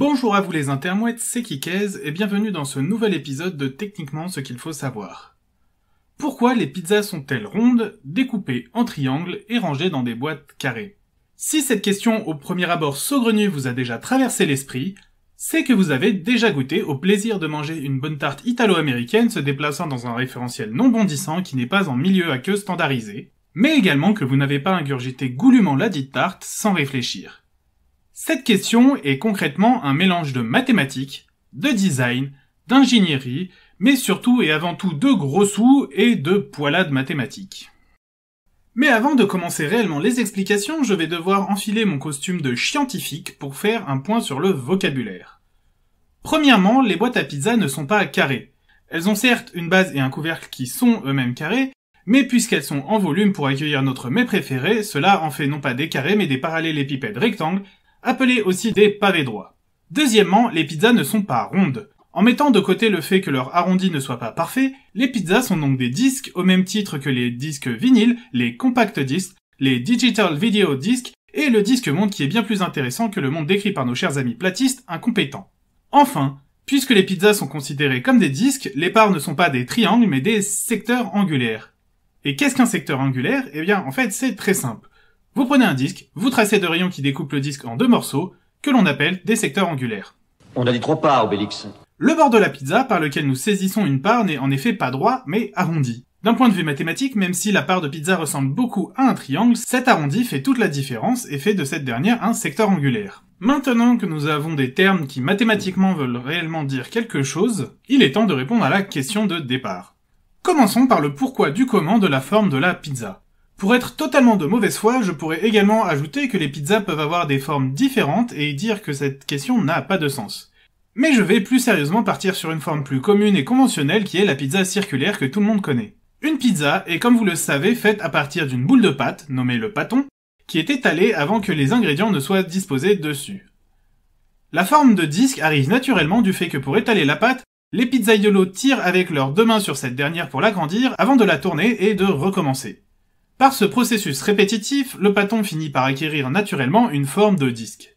Bonjour à vous les intermouettes, c'est Kikez et bienvenue dans ce nouvel épisode de Techniquement ce qu'il faut savoir. Pourquoi les pizzas sont-elles rondes, découpées en triangles et rangées dans des boîtes carrées Si cette question au premier abord saugrenue vous a déjà traversé l'esprit, c'est que vous avez déjà goûté au plaisir de manger une bonne tarte italo-américaine se déplaçant dans un référentiel non bondissant qui n'est pas en milieu à queue standardisé, mais également que vous n'avez pas ingurgité goulûment la dite tarte sans réfléchir. Cette question est concrètement un mélange de mathématiques, de design, d'ingénierie, mais surtout et avant tout de gros sous et de poilades mathématiques. Mais avant de commencer réellement les explications, je vais devoir enfiler mon costume de scientifique pour faire un point sur le vocabulaire. Premièrement, les boîtes à pizza ne sont pas carrées. Elles ont certes une base et un couvercle qui sont eux-mêmes carrés, mais puisqu'elles sont en volume pour accueillir notre mets préféré, cela en fait non pas des carrés mais des parallélépipèdes rectangles, appelés aussi des pavés droits. Deuxièmement, les pizzas ne sont pas rondes. En mettant de côté le fait que leur arrondi ne soit pas parfait, les pizzas sont donc des disques au même titre que les disques vinyles, les compact discs, les digital video discs et le disque monde qui est bien plus intéressant que le monde décrit par nos chers amis platistes incompétents. Enfin, puisque les pizzas sont considérées comme des disques, les parts ne sont pas des triangles mais des secteurs angulaires. Et qu'est-ce qu'un secteur angulaire Eh bien, en fait, c'est très simple. Vous prenez un disque, vous tracez deux rayons qui découpent le disque en deux morceaux, que l'on appelle des secteurs angulaires. On a dit trois parts, Obélix. Le bord de la pizza, par lequel nous saisissons une part, n'est en effet pas droit, mais arrondi. D'un point de vue mathématique, même si la part de pizza ressemble beaucoup à un triangle, cet arrondi fait toute la différence et fait de cette dernière un secteur angulaire. Maintenant que nous avons des termes qui mathématiquement veulent réellement dire quelque chose, il est temps de répondre à la question de départ. Commençons par le pourquoi du comment de la forme de la pizza. Pour être totalement de mauvaise foi, je pourrais également ajouter que les pizzas peuvent avoir des formes différentes et dire que cette question n'a pas de sens. Mais je vais plus sérieusement partir sur une forme plus commune et conventionnelle qui est la pizza circulaire que tout le monde connaît. Une pizza est, comme vous le savez, faite à partir d'une boule de pâte, nommée le pâton, qui est étalée avant que les ingrédients ne soient disposés dessus. La forme de disque arrive naturellement du fait que pour étaler la pâte, les pizzaiolos tirent avec leurs deux mains sur cette dernière pour l'agrandir avant de la tourner et de recommencer. Par ce processus répétitif, le pâton finit par acquérir naturellement une forme de disque.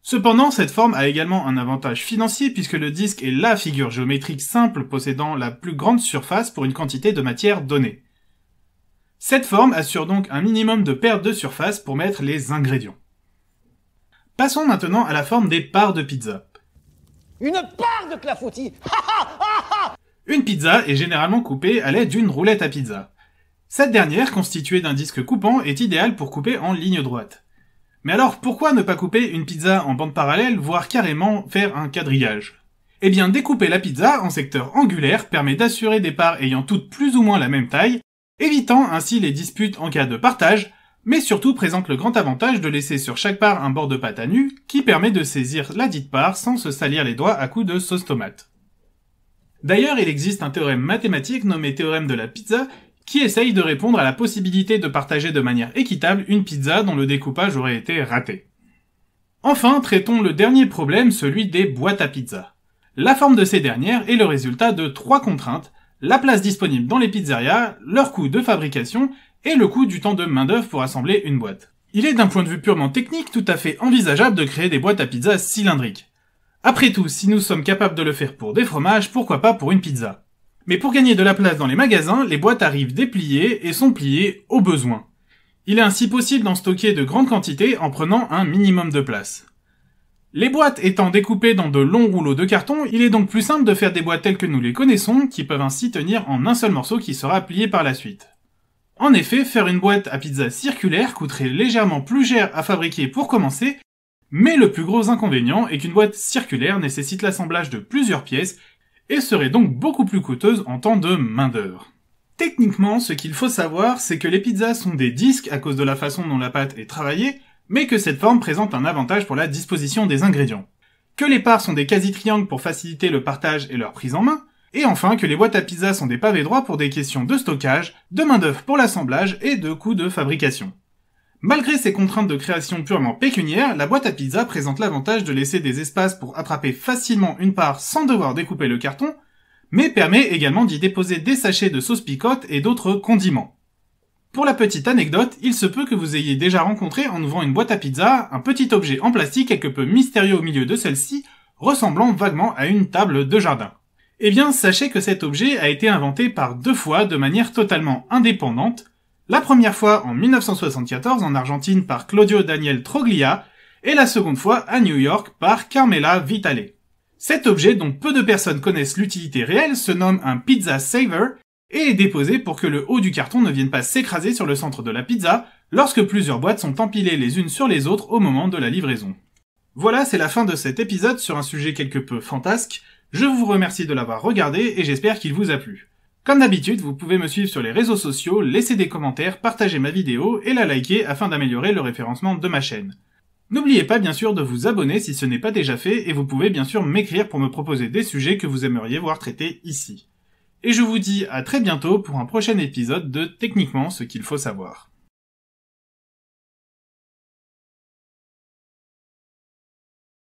Cependant, cette forme a également un avantage financier puisque le disque est la figure géométrique simple possédant la plus grande surface pour une quantité de matière donnée. Cette forme assure donc un minimum de perte de surface pour mettre les ingrédients. Passons maintenant à la forme des parts de pizza. Une part de clafoutis Une pizza est généralement coupée à l'aide d'une roulette à pizza. Cette dernière, constituée d'un disque coupant, est idéale pour couper en ligne droite. Mais alors pourquoi ne pas couper une pizza en bande parallèle, voire carrément faire un quadrillage Eh bien découper la pizza en secteur angulaire permet d'assurer des parts ayant toutes plus ou moins la même taille, évitant ainsi les disputes en cas de partage, mais surtout présente le grand avantage de laisser sur chaque part un bord de pâte à nu qui permet de saisir la dite part sans se salir les doigts à coups de sauce tomate. D'ailleurs, il existe un théorème mathématique nommé théorème de la pizza qui essaye de répondre à la possibilité de partager de manière équitable une pizza dont le découpage aurait été raté. Enfin, traitons le dernier problème, celui des boîtes à pizza. La forme de ces dernières est le résultat de trois contraintes, la place disponible dans les pizzerias, leur coût de fabrication et le coût du temps de main-d'œuvre pour assembler une boîte. Il est d'un point de vue purement technique tout à fait envisageable de créer des boîtes à pizza cylindriques. Après tout, si nous sommes capables de le faire pour des fromages, pourquoi pas pour une pizza mais pour gagner de la place dans les magasins, les boîtes arrivent dépliées et sont pliées au besoin. Il est ainsi possible d'en stocker de grandes quantités en prenant un minimum de place. Les boîtes étant découpées dans de longs rouleaux de carton, il est donc plus simple de faire des boîtes telles que nous les connaissons, qui peuvent ainsi tenir en un seul morceau qui sera plié par la suite. En effet, faire une boîte à pizza circulaire coûterait légèrement plus cher à fabriquer pour commencer, mais le plus gros inconvénient est qu'une boîte circulaire nécessite l'assemblage de plusieurs pièces et serait donc beaucoup plus coûteuse en temps de main-d'œuvre. Techniquement, ce qu'il faut savoir, c'est que les pizzas sont des disques à cause de la façon dont la pâte est travaillée, mais que cette forme présente un avantage pour la disposition des ingrédients. Que les parts sont des quasi-triangles pour faciliter le partage et leur prise en main, et enfin que les boîtes à pizza sont des pavés droits pour des questions de stockage, de main-d'œuvre pour l'assemblage et de coûts de fabrication. Malgré ses contraintes de création purement pécuniaires, la boîte à pizza présente l'avantage de laisser des espaces pour attraper facilement une part sans devoir découper le carton, mais permet également d'y déposer des sachets de sauce picote et d'autres condiments. Pour la petite anecdote, il se peut que vous ayez déjà rencontré en ouvrant une boîte à pizza un petit objet en plastique quelque peu mystérieux au milieu de celle-ci, ressemblant vaguement à une table de jardin. Eh bien, sachez que cet objet a été inventé par deux fois de manière totalement indépendante, la première fois en 1974 en Argentine par Claudio Daniel Troglia et la seconde fois à New York par Carmela Vitale. Cet objet dont peu de personnes connaissent l'utilité réelle se nomme un pizza saver et est déposé pour que le haut du carton ne vienne pas s'écraser sur le centre de la pizza lorsque plusieurs boîtes sont empilées les unes sur les autres au moment de la livraison. Voilà, c'est la fin de cet épisode sur un sujet quelque peu fantasque. Je vous remercie de l'avoir regardé et j'espère qu'il vous a plu. Comme d'habitude, vous pouvez me suivre sur les réseaux sociaux, laisser des commentaires, partager ma vidéo et la liker afin d'améliorer le référencement de ma chaîne. N'oubliez pas bien sûr de vous abonner si ce n'est pas déjà fait et vous pouvez bien sûr m'écrire pour me proposer des sujets que vous aimeriez voir traités ici. Et je vous dis à très bientôt pour un prochain épisode de Techniquement ce qu'il faut savoir.